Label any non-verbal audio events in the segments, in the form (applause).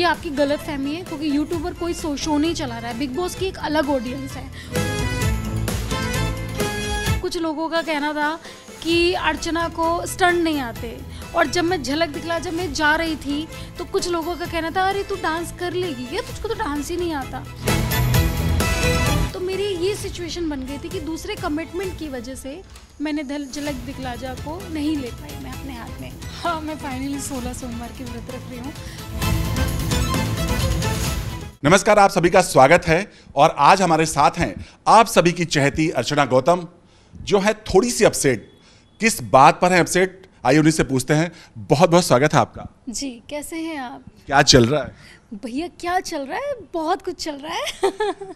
ये आपकी गलत फहमी है क्योंकि यूट्यूब पर कोई शो शो नहीं चला रहा है बिग बॉस की एक अलग ऑडियंस है कुछ लोगों का कहना था कि अर्चना को स्टंट नहीं आते और जब मैं झलक दिखला जब मैं जा रही थी तो कुछ लोगों का कहना था अरे तू डांस कर लेगी ये तुझको तो डांस ही नहीं आता तो मेरी ये सिचुएशन बन गई थी कि दूसरे कमिटमेंट की वजह से मैंने धल झलक दिखलाजा को नहीं ले पाई मैं अपने हाथ में हाँ मैं फाइनली सोलह सोमवार के व्रत रख रही हूँ नमस्कार आप सभी का स्वागत है और आज हमारे साथ हैं आप सभी की चहती अर्चना गौतम जो है थोड़ी सी अपसेट किस बात पर है अपसेट आइए उन्हीं से पूछते हैं बहुत बहुत स्वागत है आपका जी कैसे हैं आप क्या चल रहा है भैया क्या चल रहा है बहुत कुछ चल रहा है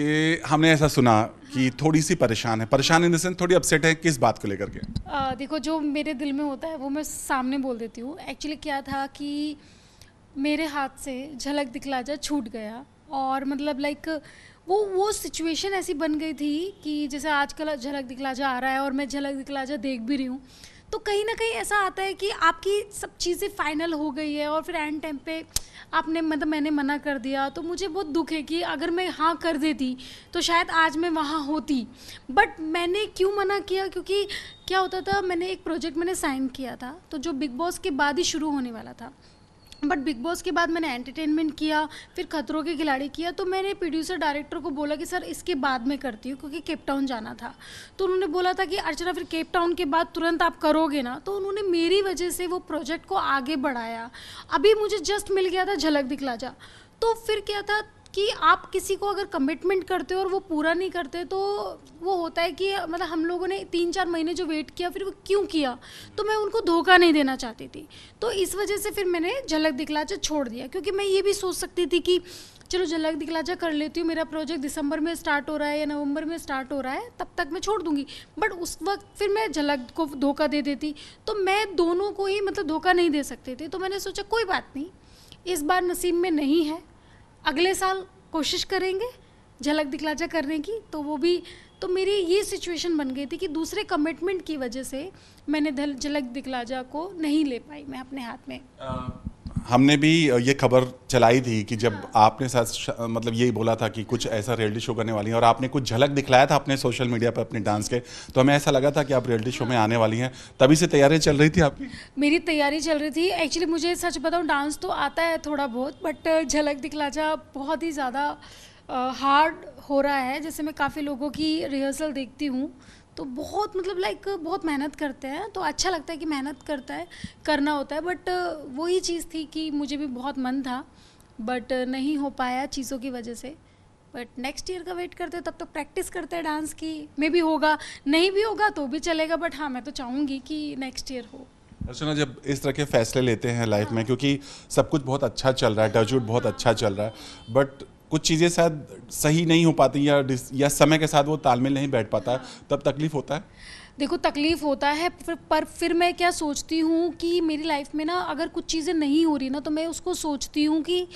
ये हमने ऐसा सुना कि हाँ। थोड़ी सी परेशान है परेशान इन देंस थोड़ी अपसेट है किस बात को लेकर के आ, देखो जो मेरे दिल में होता है वो मैं सामने बोल देती हूँ एक्चुअली क्या था कि मेरे हाथ से झलक दिखला जा छूट गया और मतलब लाइक वो वो सिचुएशन ऐसी बन गई थी कि जैसे आजकल झलक दिखला जा आ रहा है और मैं झलक दिखला जा देख भी रही हूँ तो कहीं ना कहीं ऐसा आता है कि आपकी सब चीज़ें फाइनल हो गई है और फिर एंड टाइम पे आपने मतलब मैंने मना कर दिया तो मुझे बहुत दुख है कि अगर मैं हाँ कर देती तो शायद आज मैं वहाँ होती बट मैंने क्यों मना किया क्योंकि क्या होता था मैंने एक प्रोजेक्ट मैंने साइन किया था तो जो बिग बॉस के बाद ही शुरू होने वाला था बट बिग बॉस के बाद मैंने एंटरटेनमेंट किया फिर खतरों के खिलाड़ी किया तो मैंने प्रोड्यूसर डायरेक्टर को बोला कि सर इसके बाद में करती हूँ क्योंकि केप टाउन जाना था तो उन्होंने बोला था कि अर्चना फिर केप टाउन के बाद तुरंत आप करोगे ना तो उन्होंने मेरी वजह से वो प्रोजेक्ट को आगे बढ़ाया अभी मुझे जस्ट मिल गया था झलक दिखला जा तो फिर क्या था कि आप किसी को अगर कमिटमेंट करते हो और वो पूरा नहीं करते तो वो होता है कि मतलब हम लोगों ने तीन चार महीने जो वेट किया फिर वो क्यों किया तो मैं उनको धोखा नहीं देना चाहती थी तो इस वजह से फिर मैंने झलक दिखलाचा छोड़ दिया क्योंकि मैं ये भी सोच सकती थी कि चलो झलक दिखलाचा कर लेती हूँ मेरा प्रोजेक्ट दिसंबर में स्टार्ट हो रहा है या नवंबर में स्टार्ट हो रहा है तब तक मैं छोड़ दूंगी बट उस वक्त फिर मैं झलक को धोखा दे देती तो मैं दोनों को ही मतलब धोखा नहीं दे सकती थी तो मैंने सोचा कोई बात नहीं इस बार नसीब में नहीं है अगले साल कोशिश करेंगे झलक दिखलाजा करने की तो वो भी तो मेरी ये सिचुएशन बन गई थी कि दूसरे कमिटमेंट की वजह से मैंने झलक दिखलाजा को नहीं ले पाई मैं अपने हाथ में हमने भी ये खबर चलाई थी कि जब आपने साथ मतलब यही बोला था कि कुछ ऐसा रियलिटी शो करने वाली हैं और आपने कुछ झलक दिखलाया था अपने सोशल मीडिया पर अपने डांस के तो हमें ऐसा लगा था कि आप रियलिटी शो में आने वाली हैं तभी से तैयारी चल रही थी आपकी मेरी तैयारी चल रही थी एक्चुअली मुझे सच बताऊँ डांस तो आता है थोड़ा बहुत बट झलक दिखला जा बहुत ही ज़्यादा हार्ड हो रहा है जैसे मैं काफ़ी लोगों की रिहर्सल देखती हूँ तो बहुत मतलब लाइक बहुत मेहनत करते हैं तो अच्छा लगता है कि मेहनत करता है करना होता है बट वही चीज़ थी कि मुझे भी बहुत मन था बट नहीं हो पाया चीज़ों की वजह से बट नेक्स्ट ईयर का वेट करते हो तब तक तो प्रैक्टिस करते हैं डांस तो की मे भी होगा नहीं भी होगा तो भी चलेगा बट हाँ मैं तो चाहूँगी कि नेक्स्ट ईयर हो अर्चना जब इस तरह के फैसले लेते हैं लाइफ में हाँ। क्योंकि सब कुछ बहुत अच्छा चल रहा है टचवुड बहुत हाँ। अच्छा चल रहा है बट कुछ चीज़ें शायद सही नहीं हो पाती या या समय के साथ वो तालमेल नहीं बैठ पाता हाँ। तब तकलीफ होता है देखो तकलीफ होता है पर, पर फिर मैं क्या सोचती हूँ कि मेरी लाइफ में ना अगर कुछ चीज़ें नहीं हो रही ना तो मैं उसको सोचती हूँ कि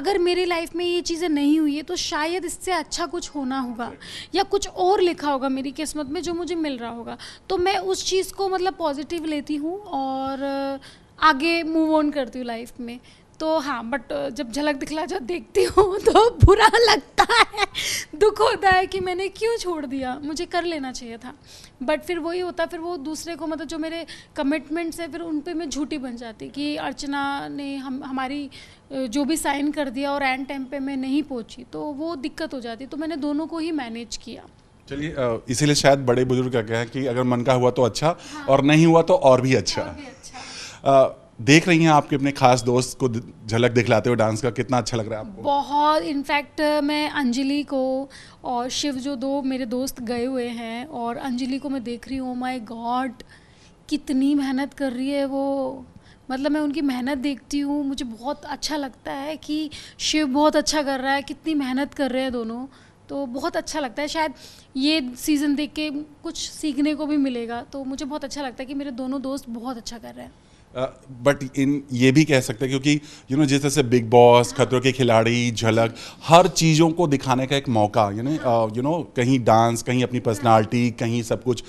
अगर मेरी लाइफ में ये चीज़ें नहीं हुई है तो शायद इससे अच्छा कुछ होना होगा या कुछ और लिखा होगा मेरी किस्मत में जो मुझे मिल रहा होगा तो मैं उस चीज़ को मतलब पॉजिटिव लेती हूँ और आगे मूव ऑन करती हूँ लाइफ में तो हाँ बट जब झलक दिखला जब देखती हूँ (laughs) तो बुरा लगता है दुख होता है कि मैंने क्यों छोड़ दिया मुझे कर लेना चाहिए था बट फिर वही होता फिर वो दूसरे को मतलब जो मेरे कमिटमेंट्स है फिर उन पर मैं झूठी बन जाती कि अर्चना ने हम हमारी जो भी साइन कर दिया और एंड टाइम पे मैं नहीं पहुँची तो वो दिक्कत हो जाती तो मैंने दोनों को ही मैनेज किया चलिए इसीलिए शायद बड़े बुजुर्ग का क्या कि अगर मन का हुआ तो अच्छा हाँ। और नहीं हुआ तो और भी अच्छा, और भी अच्छा। आ, देख रही हैं आपके अपने खास दोस्त को झलक दिखलाते हो डांस का कितना अच्छा लग रहा है आपको बहुत इनफैक्ट मैं अंजलि को और शिव जो दो मेरे दोस्त गए हुए हैं और अंजलि को मैं देख रही हूँ माय oh गॉड कितनी मेहनत कर रही है वो मतलब मैं उनकी मेहनत देखती हूँ मुझे बहुत अच्छा लगता है कि शिव बहुत अच्छा कर रहा है कितनी मेहनत कर रहे हैं दोनों तो बहुत अच्छा लगता है शायद ये सीज़न देख के कुछ सीखने को भी मिलेगा तो मुझे बहुत अच्छा लगता है कि मेरे दोनों दोस्त बहुत अच्छा कर रहे हैं बट uh, इन ये भी कह सकते हैं क्योंकि यू नो जिस तरह से बिग बॉस खतरों के खिलाड़ी झलक हर चीज़ों को दिखाने का एक मौका यानी यू नो कहीं डांस कहीं अपनी पर्सनालिटी कहीं सब कुछ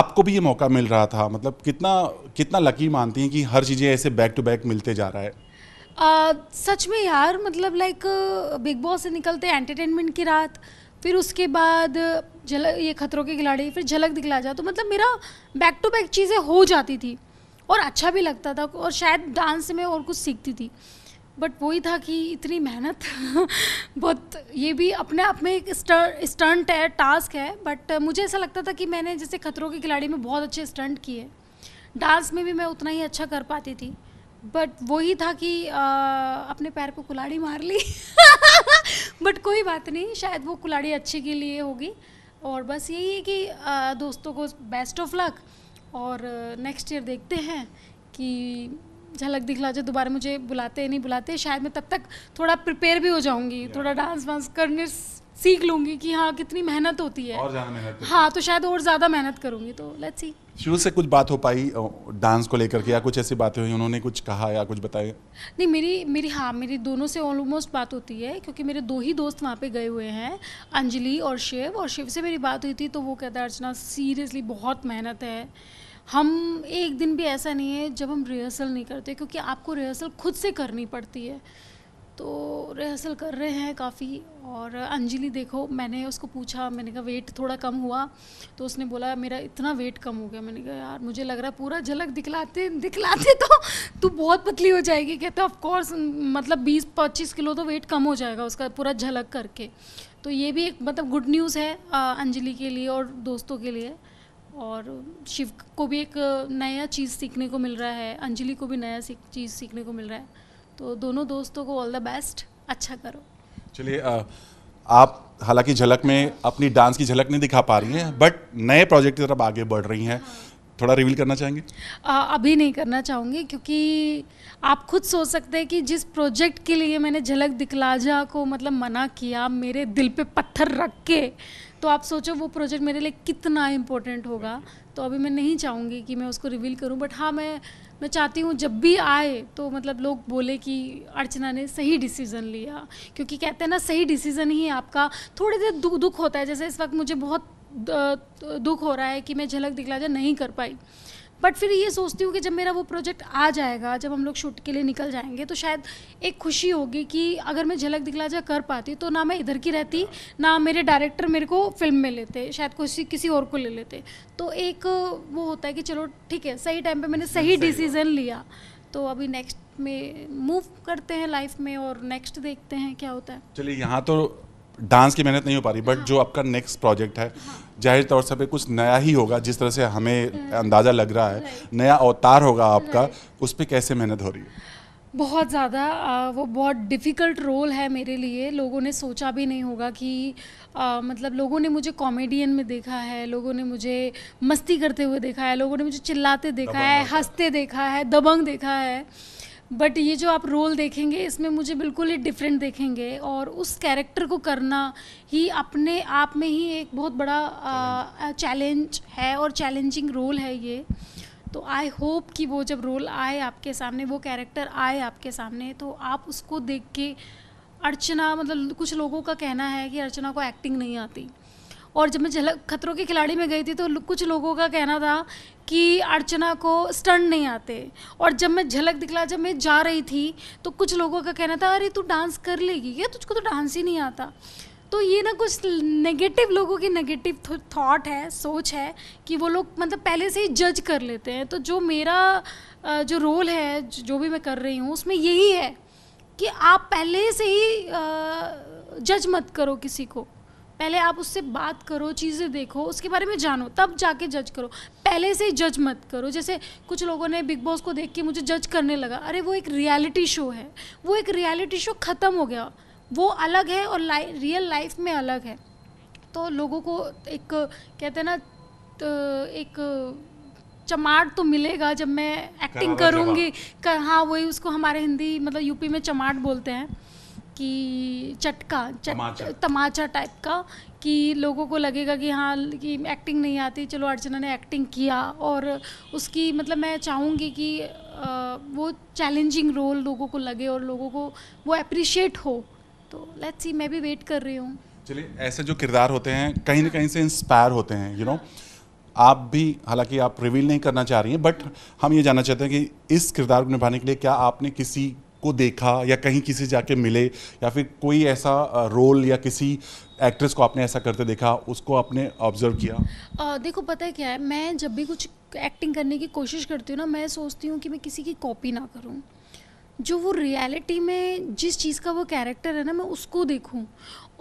आपको भी ये मौका मिल रहा था मतलब कितना कितना लकी मानती हैं कि हर चीज़ें ऐसे बैक टू बैक मिलते जा रहा है uh, सच में यार मतलब लाइक बिग बॉस से निकलते एंटरटेनमेंट की रात फिर उसके बाद झलक ये खतरों के खिलाड़ी फिर झलक दिखला जा तो मतलब मेरा बैक टू बैक चीज़ें हो जाती थी और अच्छा भी लगता था और शायद डांस से मैं और कुछ सीखती थी बट वही था कि इतनी मेहनत (laughs) बहुत ये भी अपने आप में एक स्टंट है टास्क है बट मुझे ऐसा लगता था कि मैंने जैसे खतरों के खिलाड़ी में बहुत अच्छे स्टंट किए डांस में भी मैं उतना ही अच्छा कर पाती थी बट वही था कि आ, अपने पैर को कुलाड़ी मार ली बट (laughs) कोई बात नहीं शायद वो कुलाड़ी अच्छे के लिए होगी और बस यही है कि आ, दोस्तों को बेस्ट ऑफ लक और नेक्स्ट ईयर देखते हैं कि झलक दिखला जो दोबारा मुझे बुलाते नहीं बुलाते शायद मैं तब तक थोड़ा प्रिपेयर भी हो जाऊंगी थोड़ा डांस वांस करने सीख लूंगी कि हाँ कितनी मेहनत होती है और ज्यादा मेहनत हाँ तो शायद और ज्यादा मेहनत करूंगी तो लेट्स सी शुरू से कुछ बात हो पाई डांस को लेकर के या कुछ ऐसी बातें हुई उन्होंने कुछ कहा या कुछ बताया नहीं मेरी मेरी हाँ मेरी दोनों से ऑलमोस्ट बात होती है क्योंकि मेरे दो ही दोस्त वहाँ पे गए हुए हैं अंजलि और शिव और शिव से मेरी बात हुई थी तो वो कहता है अर्चना सीरियसली बहुत मेहनत है हम एक दिन भी ऐसा नहीं है जब हम रिहर्सल नहीं करते क्योंकि आपको रिहर्सल खुद से करनी पड़ती है तो रिहर्सल कर रहे हैं काफ़ी और अंजलि देखो मैंने उसको पूछा मैंने कहा वेट थोड़ा कम हुआ तो उसने बोला मेरा इतना वेट कम हो गया मैंने कहा यार मुझे लग रहा है पूरा झलक दिखलाते दिखलाते तो तू तो बहुत पतली हो जाएगी कहते ऑफ कोर्स मतलब 20-25 किलो तो वेट कम हो जाएगा उसका पूरा झलक करके तो ये भी एक मतलब गुड न्यूज़ है अंजलि के लिए और दोस्तों के लिए और शिव को भी एक नया चीज़ सीखने को मिल रहा है अंजलि को भी नया सीख चीज़ सीखने को मिल रहा है तो दोनों दोस्तों को ऑल द बेस्ट अच्छा करो चलिए आप हालांकि झलक में अपनी डांस की झलक नहीं दिखा पा रही हैं बट नए प्रोजेक्ट की तरफ आगे बढ़ रही हैं हाँ। थोड़ा रिवील करना चाहेंगे आ, अभी नहीं करना चाहूँगी क्योंकि आप खुद सोच सकते हैं कि जिस प्रोजेक्ट के लिए मैंने झलक दिखलाजा को मतलब मना किया मेरे दिल पे पत्थर रख के तो आप सोचो वो प्रोजेक्ट मेरे लिए कितना इम्पोर्टेंट होगा तो अभी मैं नहीं चाहूँगी कि मैं उसको रिवील करूँ बट हाँ मैं मैं चाहती हूँ जब भी आए तो मतलब लोग बोले कि अर्चना ने सही डिसीज़न लिया क्योंकि कहते हैं ना सही डिसीज़न ही आपका थोड़ी देर दुख होता है जैसे इस वक्त मुझे बहुत तो दुख हो रहा है कि मैं झलक दिखला जा नहीं कर पाई बट फिर ये सोचती हूँ कि जब मेरा वो प्रोजेक्ट आ जाएगा जब हम लोग शूट के लिए निकल जाएंगे तो शायद एक खुशी होगी कि अगर मैं झलक दिखला जा कर पाती तो ना मैं इधर की रहती ना मेरे डायरेक्टर मेरे को फिल्म में लेते शायद किसी किसी और को ले लेते तो एक वो होता है कि चलो ठीक है सही टाइम पर मैंने सही डिसीज़न लिया तो अभी नेक्स्ट में मूव करते हैं लाइफ में और नेक्स्ट देखते हैं क्या होता है चलिए यहाँ तो डांस की मेहनत नहीं हो पा रही बट हाँ। जो आपका नेक्स्ट प्रोजेक्ट है जाहिर तौर से कुछ नया ही होगा जिस तरह से हमें हम्म। अंदाज़ा लग रहा है नया अवतार होगा आपका उस पर कैसे मेहनत हो रही है बहुत ज़्यादा वो बहुत डिफ़िकल्ट रोल है मेरे लिए लोगों ने सोचा भी नहीं होगा कि आ, मतलब लोगों ने मुझे कॉमेडियन में देखा है लोगों ने मुझे मस्ती करते हुए देखा है लोगों ने मुझे चिल्लाते देखा है हंसते देखा है दबंग देखा है बट ये जो आप रोल देखेंगे इसमें मुझे बिल्कुल ही डिफरेंट देखेंगे और उस कैरेक्टर को करना ही अपने आप में ही एक बहुत बड़ा चैलेंज है और चैलेंजिंग रोल है ये तो आई होप कि वो जब रोल आए आपके सामने वो कैरेक्टर आए आपके सामने तो आप उसको देख के अर्चना मतलब कुछ लोगों का कहना है कि अर्चना को एक्टिंग नहीं आती और जब मैं झलक खतरों के खिलाड़ी में गई थी तो कुछ लोगों का कहना था कि अर्चना को स्टंट नहीं आते और जब मैं झलक दिखला जब मैं जा रही थी तो कुछ लोगों का कहना था अरे तू डांस कर लेगी या तुझको तो डांस ही नहीं आता तो ये ना कुछ नेगेटिव लोगों की नेगेटिव थॉट है सोच है कि वो लोग मतलब पहले से ही जज कर लेते हैं तो जो मेरा जो रोल है जो भी मैं कर रही हूँ उसमें यही है कि आप पहले से ही जज मत करो किसी को पहले आप उससे बात करो चीज़ें देखो उसके बारे में जानो तब जाके जज करो पहले से ही जज मत करो जैसे कुछ लोगों ने बिग बॉस को देख के मुझे जज करने लगा अरे वो एक रियलिटी शो है वो एक रियलिटी शो ख़त्म हो गया वो अलग है और लाइ रियल लाइफ में अलग है तो लोगों को एक कहते हैं ना तो एक चमाट तो मिलेगा जब मैं एक्टिंग करूँगी कर, हाँ वही उसको हमारे हिंदी मतलब यूपी में चमाट बोलते हैं कि चटका चट, तमाचा टाइप का कि लोगों को लगेगा कि हाँ कि एक्टिंग नहीं आती चलो अर्चना ने एक्टिंग किया और उसकी मतलब मैं चाहूँगी कि आ, वो चैलेंजिंग रोल लोगों को लगे और लोगों को वो अप्रिशिएट हो तो लेट्स सी मैं भी वेट कर रही हूँ चलिए ऐसे जो किरदार होते हैं कहीं ना कहीं से इंस्पायर होते हैं यू नो हाँ। आप भी हालांकि आप रिवील नहीं करना चाह रही हैं बट हम ये जानना चाहते हैं कि इस किरदार को निभाने के लिए क्या आपने किसी को देखा या कहीं किसी जाके मिले या फिर कोई ऐसा रोल या किसी एक्ट्रेस को आपने ऐसा करते देखा उसको आपने ऑब्जर्व किया आ, देखो पता है क्या है मैं जब भी कुछ एक्टिंग करने की कोशिश करती हूँ ना मैं सोचती हूँ कि मैं किसी की कॉपी ना करूँ जो वो रियलिटी में जिस चीज़ का वो कैरेक्टर है ना मैं उसको देखूँ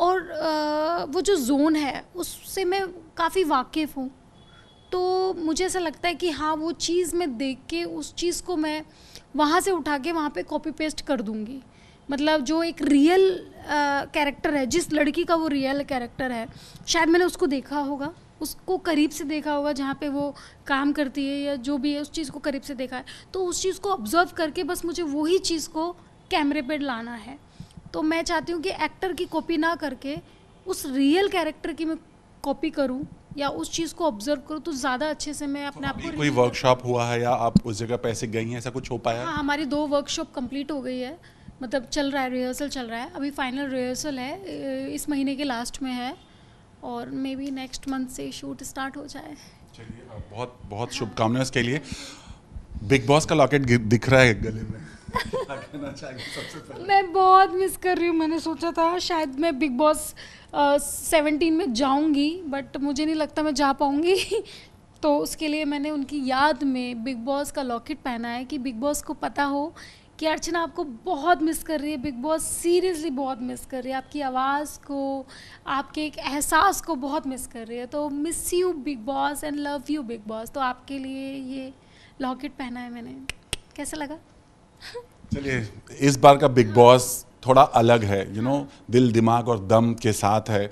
और आ, वो जो जोन है उससे मैं काफ़ी वाकिफ़ हूँ तो मुझे ऐसा लगता है कि हाँ वो चीज़ मैं देख के उस चीज़ को मैं वहाँ से उठा के वहाँ पे कॉपी पेस्ट कर दूँगी मतलब जो एक रियल कैरेक्टर है जिस लड़की का वो रियल कैरेक्टर है शायद मैंने उसको देखा होगा उसको करीब से देखा होगा जहाँ पे वो काम करती है या जो भी है उस चीज़ को करीब से देखा है तो उस चीज़ को ऑब्ज़र्व करके बस मुझे वही चीज़ को कैमरे पर लाना है तो मैं चाहती हूँ कि एक्टर की कॉपी ना करके उस रियल कैरेक्टर की मैं कॉपी करूँ या उस चीज़ को ऑब्जर्व करो तो ज़्यादा अच्छे से मैं अपने आप को कोई वर्कशॉप हुआ है या आप उस जगह पैसे गई हैं ऐसा कुछ हो पाया हाँ हमारी दो वर्कशॉप कंप्लीट हो गई है मतलब चल रहा है रिहर्सल चल रहा है अभी फाइनल रिहर्सल है इस महीने के लास्ट में है और मे बी नेक्स्ट मंथ से शूट स्टार्ट हो जाए चलिए बहुत बहुत शुभकामनाएं इसके लिए बिग बॉस का लॉकेट दिख रहा है गले में मैं बहुत मिस कर रही हूँ मैंने सोचा था शायद मैं बिग बॉस सेवेंटीन में जाऊँगी बट मुझे नहीं लगता मैं जा पाऊँगी (laughs) तो उसके लिए मैंने उनकी याद में बिग बॉस का लॉकेट पहना है कि बिग बॉस को पता हो कि अर्चना आपको बहुत मिस कर रही है बिग बॉस सीरियसली बहुत मिस कर रही है आपकी आवाज़ को आपके एक एहसास को बहुत मिस कर रही है तो miss you Bigg Boss and love you Bigg Boss तो आपके लिए ये लॉकेट पहना है मैंने कैसा लगा चलिए इस बार का बिग बॉस थोड़ा अलग है यू you नो know, दिल दिमाग और दम के साथ है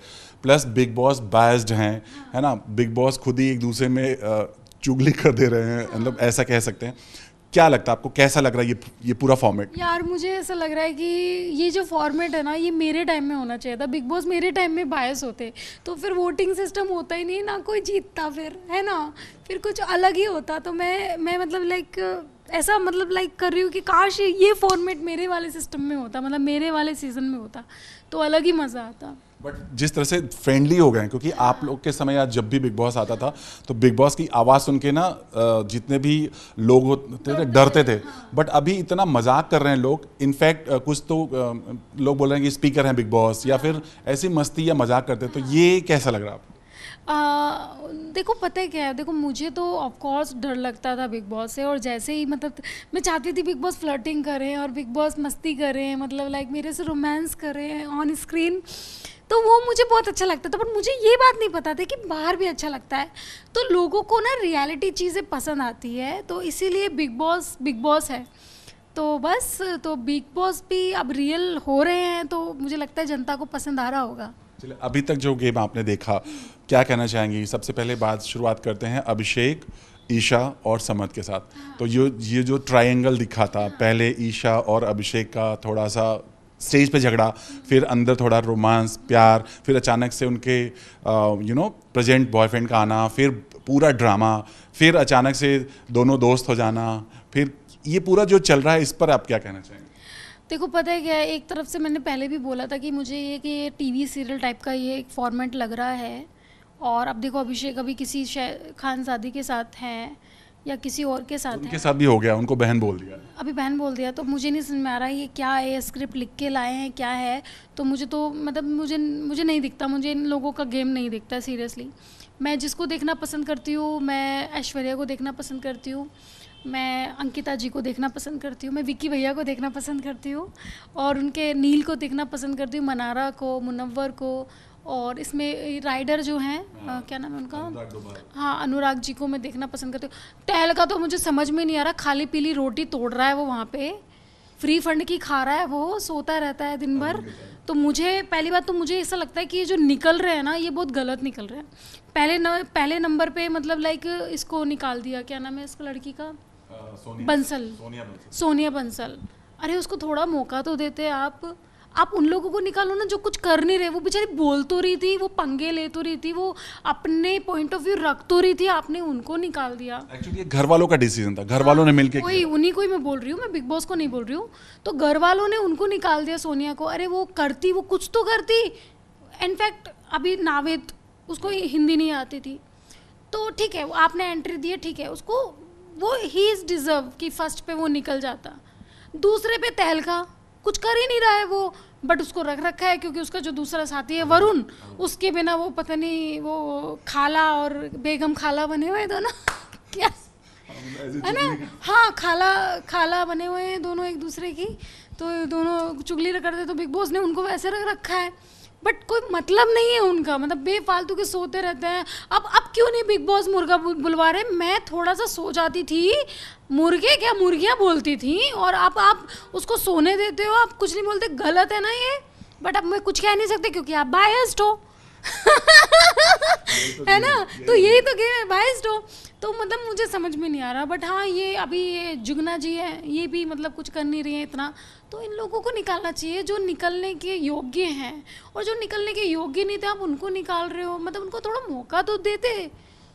प्लस बिग बॉस बायस्ड हैं है ना बिग बॉस खुद ही एक दूसरे में चुगली कर दे रहे हैं मतलब ऐसा कह सकते हैं क्या लगता है आपको कैसा लग रहा है ये ये पूरा फॉर्मेट यार मुझे ऐसा लग रहा है कि ये जो फॉर्मेट है ना ये मेरे टाइम में होना चाहिए था बिग बॉस मेरे टाइम में बायस होते तो फिर वोटिंग सिस्टम होता ही नहीं ना कोई जीतता फिर है ना फिर कुछ अलग ही होता तो मैं मैं मतलब लाइक ऐसा मतलब लाइक कर रही हूँ कि काश ये फॉर्मेट मेरे वाले सिस्टम में होता मतलब मेरे वाले सीजन में होता तो अलग ही मज़ा आता बट जिस तरह से फ्रेंडली हो गए क्योंकि आप लोग के समय जब भी बिग बॉस आता था तो बिग बॉस की आवाज़ सुन के ना जितने भी लोग होते थे डरते थे बट हाँ। अभी इतना मजाक कर रहे हैं लोग इनफैक्ट कुछ तो लोग बोल रहे हैं कि स्पीकर हैं बिग बॉस या फिर ऐसी मस्ती या मजाक करते तो हाँ। ये कैसा लग रहा है आपको आ, देखो पता है क्या है देखो मुझे तो ऑफकोर्स डर लगता था बिग बॉस से और जैसे ही मतलब मैं चाहती थी बिग बॉस फ्लर्टिंग करें और बिग बॉस मस्ती करें मतलब लाइक मेरे से रोमांस करें ऑन स्क्रीन तो वो मुझे बहुत अच्छा लगता था बट मुझे ये बात नहीं पता थी कि बाहर भी अच्छा लगता है तो लोगों को ना रियलिटी चीज़ें पसंद आती है तो इसीलिए बिग बॉस बिग बॉस है तो बस तो बिग बॉस भी अब रियल हो रहे हैं तो मुझे लगता है जनता को पसंद आ रहा होगा अभी तक जो गेम आपने देखा क्या कहना चाहेंगी सबसे पहले बात शुरुआत करते हैं अभिषेक ईशा और समत के साथ हाँ। तो ये ये जो ट्रायंगल दिखा था हाँ। पहले ईशा और अभिषेक का थोड़ा सा स्टेज पे झगड़ा हाँ। फिर अंदर थोड़ा रोमांस प्यार फिर अचानक से उनके यू नो प्रेजेंट बॉयफ्रेंड का आना फिर पूरा ड्रामा फिर अचानक से दोनों दोस्त हो जाना फिर ये पूरा जो चल रहा है इस पर आप क्या कहना चाहेंगे देखो पता है क्या एक तरफ से मैंने पहले भी बोला था कि मुझे ये कि ये टीवी सीरियल टाइप का ये एक फॉर्मेट लग रहा है और अब देखो अभिषेक अभी किसी खानसादी के साथ हैं या किसी और के साथ उनके साथ भी हो गया उनको बहन बोल दिया अभी बहन बोल दिया तो मुझे नहीं समझ में आ रहा ये क्या है स्क्रिप्ट लिख के लाए हैं क्या है तो मुझे तो मतलब मुझे मुझे नहीं दिखता मुझे इन लोगों का गेम नहीं दिखता सीरियसली मैं जिसको देखना पसंद करती हूँ मैं ऐश्वर्या को देखना पसंद करती हूँ मैं अंकिता जी को देखना पसंद करती हूँ मैं विक्की भैया को देखना पसंद करती हूँ और उनके नील को देखना पसंद करती हूँ मनारा को मुनव्वर को और इसमें राइडर जो हैं हाँ। क्या नाम है उनका हाँ अनुराग जी को मैं देखना पसंद करती हूँ टहल का तो मुझे समझ में नहीं आ रहा खाली पीली रोटी तोड़ रहा है वो वहाँ पे फ्री फंड की खा रहा है वो सोता रहता है दिन भर तो मुझे पहली बात तो मुझे ऐसा लगता है कि ये जो निकल रहे हैं ना ये बहुत गलत निकल रहे हैं पहले न, पहले नंबर पे मतलब लाइक इसको निकाल दिया क्या नाम है इसको लड़की का आ, सोनिया बंसल सोनिया बंसल अरे उसको थोड़ा मौका तो देते आप आप उन लोगों को निकालो ना जो कुछ कर नहीं रहे वो बेचारी बोल तो रही थी वो पंगे ले तो रही थी वो अपने पॉइंट ऑफ व्यू रख तो रही थी आपने उनको निकाल दिया एक्चुअली घर वालों का डिसीजन था घर वालों ने हाँ, मिलकर वही उन्हीं को ही मैं बोल रही हूँ मैं बिग बॉस को नहीं बोल रही हूँ तो घर वालों ने उनको निकाल दिया सोनिया को अरे वो करती वो कुछ तो करती इनफैक्ट अभी नावेद उसको हिंदी नहीं आती थी तो ठीक है आपने एंट्री दी है ठीक है उसको वो ही इज़ डिज़र्व कि फर्स्ट पे वो निकल जाता दूसरे पे तहलका कुछ कर ही नहीं रहा है वो बट उसको रख रखा है क्योंकि उसका जो दूसरा साथी है वरुण उसके बिना वो पता नहीं वो खाला और बेगम खाला बने हुए दोनों (laughs) क्या है ना हाँ खाला खाला बने हुए हैं दोनों एक दूसरे की तो दोनों चुगली रख थे तो बिग बॉस ने उनको वैसे रख रखा है बट कोई मतलब नहीं है उनका मतलब बेफालतू के सोते रहते हैं अब अब क्यों नहीं बिग बॉस मुर्गा बुलवा रहे मैं थोड़ा सा सो जाती थी मुर्गे क्या मुर्गियाँ बोलती थी और आप आप उसको सोने देते हो आप कुछ नहीं बोलते गलत है ना ये बट अब मैं कुछ कह नहीं सकते क्योंकि आप बायस्ड हो (laughs) है ना तो, तो यही तो गेम है बाइस्ड हो तो मतलब मुझे समझ में नहीं आ रहा बट हाँ ये अभी ये जुगना जी है ये भी मतलब कुछ कर नहीं रही है इतना तो इन लोगों को निकालना चाहिए जो निकलने के योग्य हैं और जो निकलने के योग्य नहीं थे आप उनको निकाल रहे हो मतलब उनको थोड़ा मौका तो देते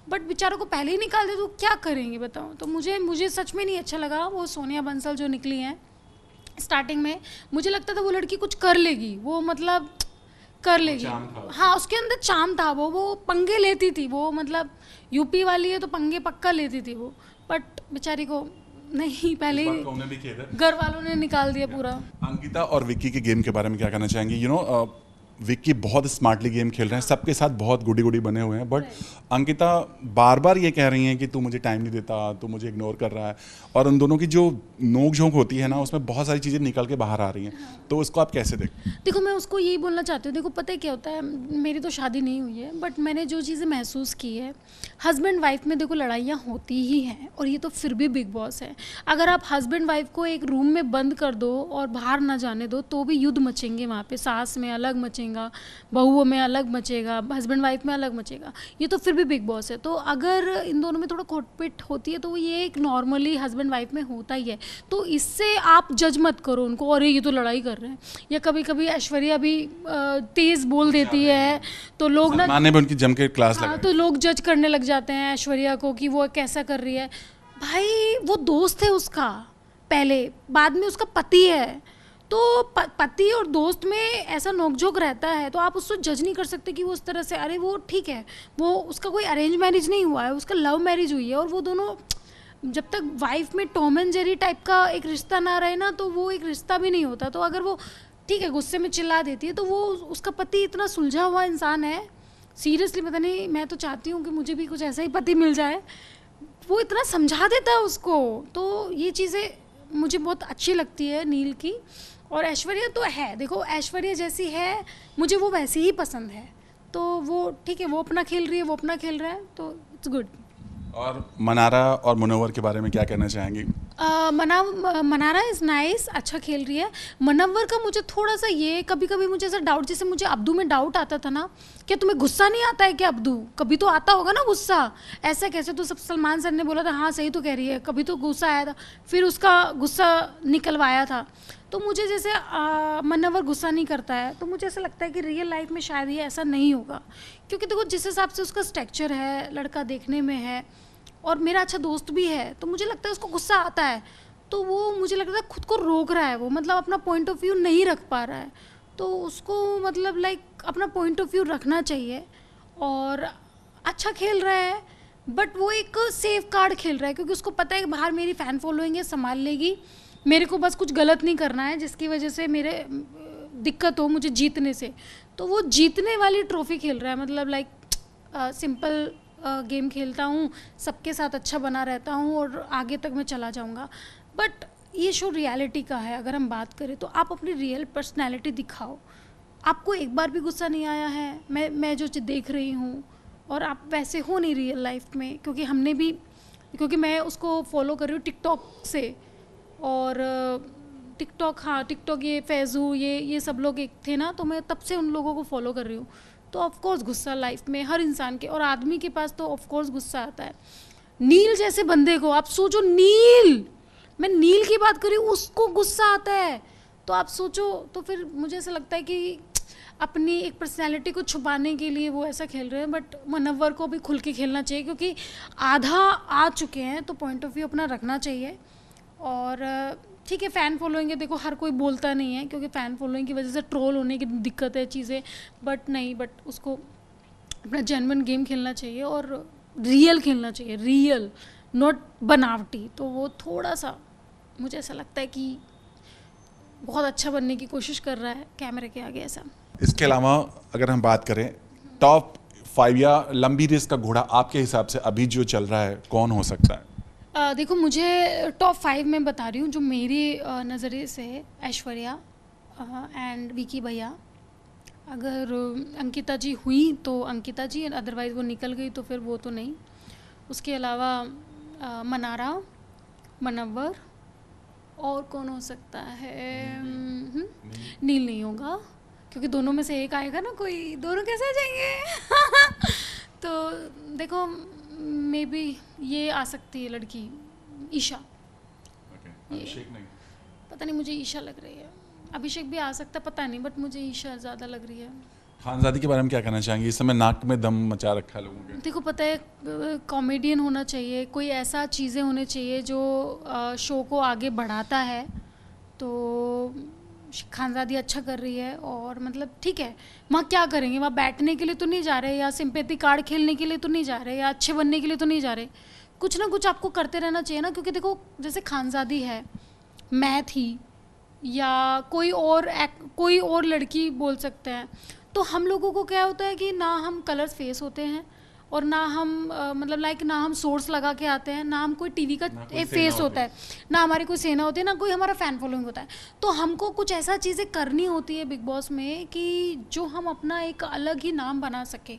बट बेचारों को पहले ही निकाल दे तो क्या करेंगे बताओ तो मुझे मुझे सच में नहीं अच्छा लगा वो सोनिया बंसल जो निकली हैं स्टार्टिंग में मुझे लगता था वो लड़की कुछ कर लेगी वो मतलब कर लेगी हाँ उसके अंदर चाम था वो वो पंगे लेती थी वो मतलब यूपी वाली है तो पंगे पक्का लेती थी वो बट बेचारी को नहीं पहले घर वालों ने निकाल दिया पूरा अंकिता और विक्की के गेम के बारे में क्या कहना चाहेंगे you you know know, uh, Vicky बहुत स्मार्टली गेम खेल रहे हैं सबके साथ बहुत गुडी गुडी बने हुए हैं बट अंकिता बार बार ये कह रही हैं कि तू मुझे टाइम नहीं देता तू मुझे इग्नोर कर रहा है और उन दोनों की जो नोक झोंक होती है ना उसमें बहुत सारी चीज़ें निकल के बाहर आ रही हैं हाँ। तो उसको आप कैसे देख देखो मैं उसको यही बोलना चाहती हूँ देखो पता है क्या होता है मेरी तो शादी नहीं हुई है बट मैंने जो चीज़ें महसूस की है हस्बैंड वाइफ में देखो लड़ाइयाँ होती ही हैं और ये तो फिर भी बिग बॉस है अगर आप हस्बैंड वाइफ को एक रूम में बंद कर दो और बाहर ना जाने दो तो भी युद्ध मचेंगे वहाँ पे सास में अलग मचेंगे मचेगा बहुओं में अलग मचेगा हस्बैंड वाइफ में अलग मचेगा ये तो फिर भी बिग बॉस है तो अगर इन दोनों में थोड़ा खोटपिट होती है तो ये एक नॉर्मली हस्बैंड वाइफ में होता ही है तो इससे आप जज मत करो उनको अरे ये तो लड़ाई कर रहे हैं या कभी कभी ऐश्वर्या भी तेज़ बोल देती अच्छा, है तो लोग ना उनकी जम के क्लास हाँ, तो लोग जज करने लग जाते हैं ऐश्वर्या को कि वो कैसा कर रही है भाई वो दोस्त है उसका पहले बाद में उसका पति है तो पति और दोस्त में ऐसा नोकझोंक रहता है तो आप उसको जज नहीं कर सकते कि वो उस तरह से अरे वो ठीक है वो उसका कोई अरेंज मैरिज नहीं हुआ है उसका लव मैरिज हुई है और वो दोनों जब तक वाइफ में टॉम एंड जेरी टाइप का एक रिश्ता ना रहे ना तो वो एक रिश्ता भी नहीं होता तो अगर वो ठीक है गुस्से में चिल्ला देती है तो वो उसका पति इतना सुलझा हुआ इंसान है सीरियसली पता नहीं मैं तो चाहती हूँ कि मुझे भी कुछ ऐसा ही पति मिल जाए वो इतना समझा देता है उसको तो ये चीज़ें मुझे बहुत अच्छी लगती है नील की और ऐश्वर्या तो है देखो ऐश्वर्या जैसी है मुझे वो वैसी ही पसंद है तो वो ठीक है वो अपना खेल रही है वो अपना खेल रहा है तो इट्स गुड और मनारा और मुनवर के बारे में क्या कहना चाहेंगी मना मनारा इज़ नाइस अच्छा खेल रही है मुनवर का मुझे थोड़ा सा ये कभी कभी मुझे ऐसा डाउट जैसे मुझे अब्दू में डाउट आता था ना क्या तुम्हें गुस्सा नहीं आता है क्या अब्दू कभी तो आता होगा ना गुस्सा ऐसा कैसे तो सब सलमान सर ने बोला था हाँ सही तो कह रही है कभी तो गुस्सा आया था फिर उसका गुस्सा निकलवाया था तो मुझे जैसे मनवर गुस्सा नहीं करता है तो मुझे ऐसा लगता है कि रियल लाइफ में शायद ये ऐसा नहीं होगा क्योंकि देखो तो जिस हिसाब से उसका स्ट्रक्चर है लड़का देखने में है और मेरा अच्छा दोस्त भी है तो मुझे लगता है उसको गुस्सा आता है तो वो मुझे लगता है खुद को रोक रहा है वो मतलब अपना पॉइंट ऑफ व्यू नहीं रख पा रहा है तो उसको मतलब लाइक अपना पॉइंट ऑफ व्यू रखना चाहिए और अच्छा खेल रहा है बट वो एक सेफ कार्ड खेल रहा है क्योंकि उसको पता है कि बाहर मेरी फ़ैन फॉलोइंग है संभाल लेगी मेरे को बस कुछ गलत नहीं करना है जिसकी वजह से मेरे दिक्कत हो मुझे जीतने से तो वो जीतने वाली ट्रॉफ़ी खेल रहा है मतलब लाइक सिंपल गेम खेलता हूँ सबके साथ अच्छा बना रहता हूँ और आगे तक मैं चला जाऊँगा बट ये शो रियलिटी का है अगर हम बात करें तो आप अपनी रियल पर्सनैलिटी दिखाओ आपको एक बार भी गुस्सा नहीं आया है मैं मैं जो देख रही हूँ और आप वैसे हो नहीं रियल लाइफ में क्योंकि हमने भी क्योंकि मैं उसको फॉलो कर रही हूँ टिकटॉक से और टिकटॉक हाँ टिकटॉक ये फैज़ू ये ये सब लोग एक थे ना तो मैं तब से उन लोगों को फॉलो कर रही हूँ तो ऑफकोर्स गुस्सा लाइफ में हर इंसान के और आदमी के पास तो ऑफकोर्स गुस्सा आता है नील जैसे बंदे को आप सोचो नील मैं नील की बात करी उसको गुस्सा आता है तो आप सोचो तो फिर मुझे ऐसा लगता है कि अपनी एक पर्सनैलिटी को छुपाने के लिए वो ऐसा खेल रहे हैं बट मनवर को भी खुल के खेलना चाहिए क्योंकि आधा आ चुके हैं तो पॉइंट ऑफ व्यू अपना रखना चाहिए और ठीक है फ़ैन फॉलोइंग है देखो हर कोई बोलता नहीं है क्योंकि फ़ैन फॉलोइंग की वजह से ट्रोल होने की दिक्कत है चीज़ें बट नहीं बट उसको अपना जेनवन गेम खेलना चाहिए और रियल खेलना चाहिए रियल नॉट बनावटी तो वो थोड़ा सा मुझे ऐसा लगता है कि बहुत अच्छा बनने की कोशिश कर रहा है कैमरे के आगे ऐसा इसके अलावा अगर हम बात करें टॉप फाइव या लंबी रेस का घोड़ा आपके हिसाब से अभी जो चल रहा है कौन हो सकता है देखो मुझे टॉप फाइव में बता रही हूँ जो मेरी नज़रिए से ऐश्वर्या एंड विकी भैया अगर अंकिता जी हुई तो अंकिता जी अदरवाइज़ वो निकल गई तो फिर वो तो नहीं उसके अलावा मनारा मनवर और कौन हो सकता है हम्म, नील नहीं होगा क्योंकि दोनों में से एक आएगा ना कोई दोनों कैसे आ जाएंगे (laughs) तो देखो मे बी ये आ सकती है लड़की ईशा okay. अभिषेक नहीं पता नहीं मुझे ईशा लग रही है अभिषेक भी आ सकता पता नहीं बट मुझे ईशा ज़्यादा लग रही है खानजादी के बारे में क्या कहना चाहेंगे इस समय नाक में दम मचा रखा है लोगों के देखो पता है कॉमेडियन होना चाहिए कोई ऐसा चीज़ें होने चाहिए जो शो को आगे बढ़ाता है तो खानजादी अच्छा कर रही है और मतलब ठीक है वहाँ क्या करेंगे वहाँ बैठने के लिए तो नहीं जा रहे या सिंपेथी कार्ड खेलने के लिए तो नहीं जा रहे या अच्छे बनने के लिए तो नहीं जा रहे कुछ ना कुछ आपको करते रहना चाहिए ना क्योंकि देखो जैसे खानजादी है मैं थी या कोई और कोई और लड़की बोल सकते हैं तो हम लोगों को क्या होता है कि ना हम कलर फेस होते हैं और ना हम आ, मतलब लाइक ना हम सोर्स लगा के आते हैं ना हम कोई टीवी का एक फेस होता है ना हमारी कोई सेना होती है ना कोई हमारा फ़ैन फॉलोइंग होता है तो हमको कुछ ऐसा चीज़ें करनी होती है बिग बॉस में कि जो हम अपना एक अलग ही नाम बना सकें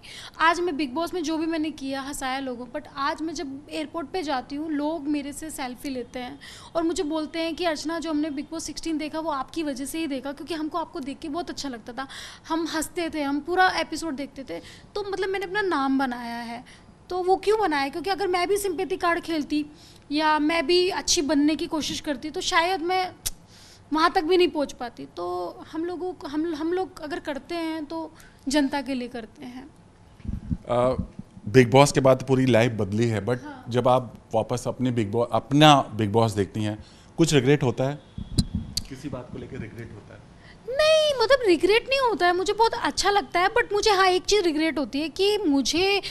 आज मैं बिग बॉस में जो भी मैंने किया हंसाया लोगों बट आज मैं जब एयरपोर्ट पर जाती हूँ लोग मेरे से सेल्फी लेते हैं और मुझे बोलते हैं कि अर्चना जो हमने बिग बॉस सिक्सटीन देखा वो आपकी वजह से ही देखा क्योंकि हमको आपको देख के बहुत अच्छा लगता था हम हंसते थे हम पूरा एपिसोड देखते थे तो मतलब मैंने अपना नाम बनाया बनाया है तो वो क्यों बनाया क्योंकि अगर मैं भी सिंपति कार्ड खेलती या मैं भी अच्छी बनने की कोशिश करती तो शायद मैं वहाँ तक भी नहीं पहुँच पाती तो हम लोगों हम हम लोग अगर करते हैं तो जनता के लिए करते हैं बिग बॉस के बाद पूरी लाइफ बदली है बट हाँ। जब आप वापस अपने बिग बॉस अपना बिग बॉस देखती हैं कुछ रिग्रेट होता है किसी बात को लेकर रिग्रेट होता है मतलब रिग्रेट नहीं होता है मुझे बहुत अच्छा लगता है बट मुझे हाँ एक चीज़ रिग्रेट होती है कि मुझे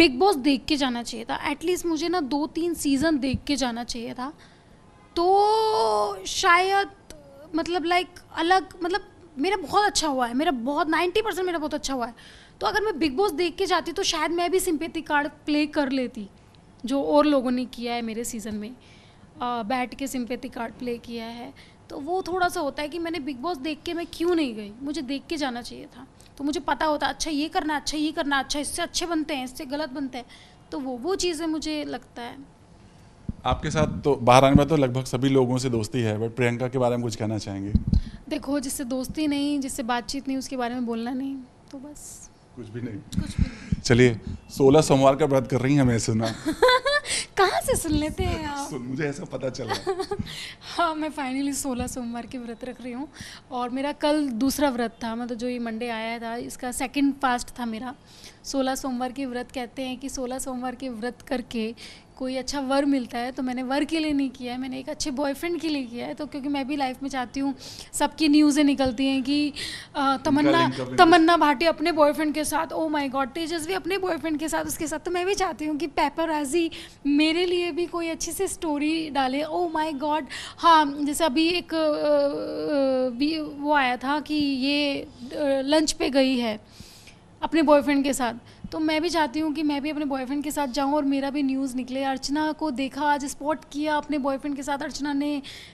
बिग बॉस देख के जाना चाहिए था एटलीस्ट मुझे ना दो तीन सीज़न देख के जाना चाहिए था तो शायद मतलब लाइक अलग मतलब मेरा बहुत अच्छा हुआ है मेरा बहुत नाइन्टी परसेंट मेरा बहुत अच्छा हुआ है तो अगर मैं बिग बॉस देख के जाती तो शायद मैं भी सिंपेथी कार्ड प्ले कर लेती जो और लोगों ने किया है मेरे सीज़न में बैठ के सिंपेथी कार्ड प्ले किया है तो वो थोड़ा सा होता है कि मैंने बिग बॉस देख के मैं क्यों नहीं गई मुझे देख के जाना चाहिए था तो मुझे पता होता अच्छा ये करना अच्छा ये करना अच्छा इससे अच्छे बनते हैं इससे गलत बनते हैं तो वो वो चीज़ें मुझे लगता है आपके साथ तो बाहर आने में तो लगभग सभी लोगों से दोस्ती है बट प्रियंका के बारे में कुछ कहना चाहेंगे देखो जिससे दोस्ती नहीं जिससे बातचीत नहीं उसके बारे में बोलना नहीं तो बस कुछ भी नहीं कुछ चलिए सोलह सोमवार का व्रत कर रही हैं मैं सुना (laughs) कहाँ से सुन लेते हैं आप सुन मुझे ऐसा पता चला (laughs) हाँ मैं फाइनली सोलह सोमवार के व्रत रख रही हूँ और मेरा कल दूसरा व्रत था मतलब जो ये मंडे आया था इसका सेकंड फास्ट था मेरा सोलह सोमवार के व्रत कहते हैं कि सोलह सोमवार के व्रत करके कोई अच्छा वर मिलता है तो मैंने वर के लिए नहीं किया है मैंने एक अच्छे बॉयफ्रेंड के लिए किया है तो क्योंकि मैं भी लाइफ में चाहती हूँ सबकी न्यूज़ें निकलती हैं कि आ, तमन्ना तमन्ना भाटी अपने बॉयफ्रेंड के साथ ओ माय गॉड तेजस्वी अपने बॉयफ्रेंड के साथ उसके साथ तो मैं भी चाहती हूँ कि पेपराजी मेरे लिए भी कोई अच्छी सी स्टोरी डाले ओ माई गॉड हाँ जैसे अभी एक आ, भी वो आया था कि ये लंच पे गई है अपने बॉयफ्रेंड के साथ तो मैं भी चाहती हूँ कि मैं भी अपने बॉयफ्रेंड के साथ जाऊँ और मेरा भी न्यूज़ निकले अर्चना को देखा आज स्पॉट किया अपने बॉयफ्रेंड के साथ अर्चना ने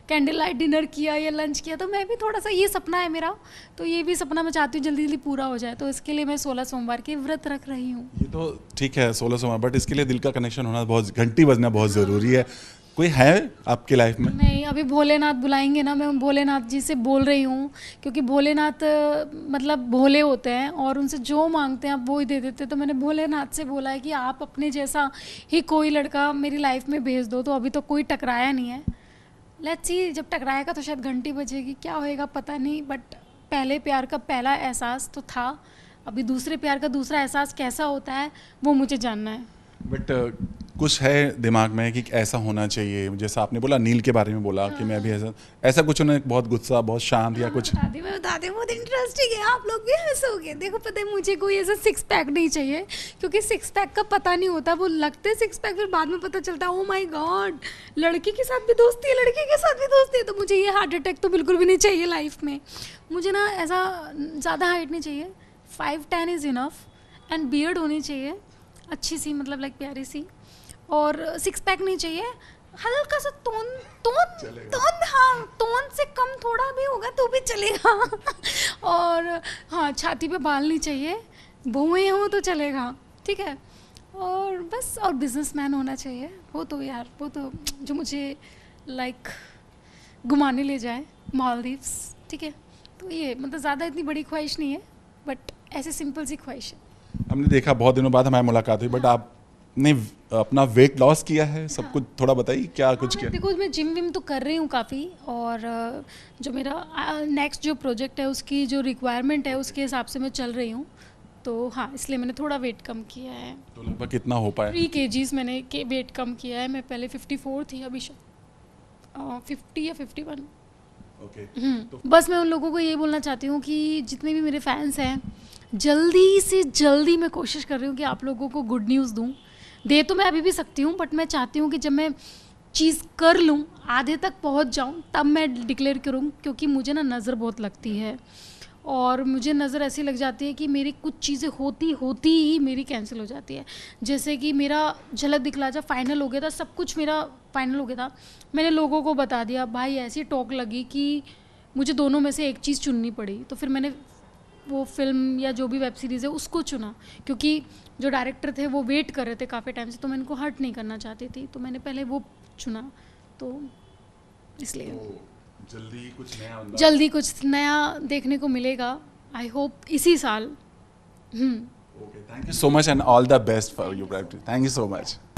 कैंडल लाइट डिनर किया या लंच किया तो मैं भी थोड़ा सा ये सपना है मेरा तो ये भी सपना मैं चाहती हूँ जल्दी जल्दी पूरा हो जाए तो इसके लिए मैं सोलह सोमवार के व्रत रख रही हूँ ये तो ठीक है सोलह सोमवार बट इसके लिए दिल का कनेक्शन होना बहुत घंटी बजना बहुत ज़रूरी है कोई है आपकी लाइफ में नहीं अभी भोलेनाथ बुलाएंगे ना मैं भोलेनाथ जी से बोल रही हूँ क्योंकि भोलेनाथ मतलब भोले होते हैं और उनसे जो मांगते हैं आप वो ही दे देते तो मैंने भोलेनाथ से बोला है कि आप अपने जैसा ही कोई लड़का मेरी लाइफ में भेज दो तो अभी तो कोई टकराया नहीं है लेट्स सी जब टकराएगा तो शायद घंटी बजेगी क्या होएगा पता नहीं बट पहले प्यार का पहला एहसास तो था अभी दूसरे प्यार का दूसरा एहसास कैसा होता है वो मुझे जानना है बट कुछ है दिमाग में कि ऐसा होना चाहिए जैसा आपने बोला नील के बारे में बोला हाँ। कि मैं भी ऐसा ऐसा कुछ उन्हें बहुत गुस्सा बहुत शांत या हाँ, कुछ दादी मैं बहुत इंटरेस्टिंग है आप लोग भी ऐसे हो गए देखो पता है मुझे कोई ऐसा सिक्स पैक नहीं चाहिए क्योंकि सिक्स पैक का पता नहीं होता वो लगते सिक्स पैक फिर बाद में पता चलता है ओ माई गॉड लड़की के साथ भी दोस्ती है लड़के के साथ भी दोस्ती है तो मुझे ये हार्ट अटैक तो बिल्कुल भी नहीं चाहिए लाइफ में मुझे ना ऐसा ज़्यादा हाइट नहीं चाहिए five ten is enough and beard होनी चाहिए अच्छी सी मतलब लाइक प्यारी सी और सिक्स पैक नहीं चाहिए हल्का सा तोन तोन तोन हाँ तोन से कम थोड़ा भी होगा तो भी चलेगा (laughs) और हाँ छाती पे बाल नहीं चाहिए बहुएँ हों तो चलेगा ठीक है और बस और बिजनेसमैन होना चाहिए वो तो यार वो तो जो मुझे लाइक घुमाने ले जाए मालदीव्स ठीक है तो ये मतलब ज़्यादा इतनी बड़ी ख्वाहिश नहीं है बट ऐसे सिंपल सी ख्वाहिश है हमने देखा बहुत दिनों बाद हमारी मुलाकात हुई बट हाँ। आप ने अपना वेट लॉस किया है सब हाँ। कुछ थोड़ा बताइए क्या हाँ, कुछ किया बिकॉज मैं जिम विम तो कर रही हूँ काफ़ी और जो मेरा नेक्स्ट जो प्रोजेक्ट है उसकी जो रिक्वायरमेंट है उसके हिसाब से मैं चल रही हूँ तो हाँ इसलिए मैंने थोड़ा वेट कम किया है तो लगभग कितना हो पाया थ्री के जीज मैंने के वेट कम किया है मैं पहले फिफ्टी फोर थी अभी फिफ्टी या फिफ्टी वन ओके बस मैं उन लोगों को ये बोलना चाहती हूँ कि जितने भी मेरे फैंस हैं जल्दी से जल्दी मैं कोशिश कर रही हूँ कि आप लोगों को गुड न्यूज़ दूँ दे तो मैं अभी भी सकती हूँ बट मैं चाहती हूँ कि जब मैं चीज़ कर लूँ आधे तक पहुँच जाऊँ तब मैं डिक्लेयर करूँ क्योंकि मुझे ना नज़र बहुत लगती है और मुझे नज़र ऐसी लग जाती है कि मेरी कुछ चीज़ें होती होती ही मेरी कैंसिल हो जाती है जैसे कि मेरा झलक दिखला जा फाइनल हो गया था सब कुछ मेरा फाइनल हो गया था मैंने लोगों को बता दिया भाई ऐसी टॉक लगी कि मुझे दोनों में से एक चीज़ चुननी पड़ी तो फिर मैंने वो फिल्म या जो भी वेब सीरीज़ है उसको चुना क्योंकि जो डायरेक्टर थे वो वेट कर रहे थे काफ़ी टाइम से तो मैं इनको हर्ट नहीं करना चाहती थी तो मैंने पहले वो चुना तो इसलिए तो जल्दी कुछ नया जल्दी कुछ नया देखने को मिलेगा आई होप इसी साल thank you so much and all the best for you thank you so much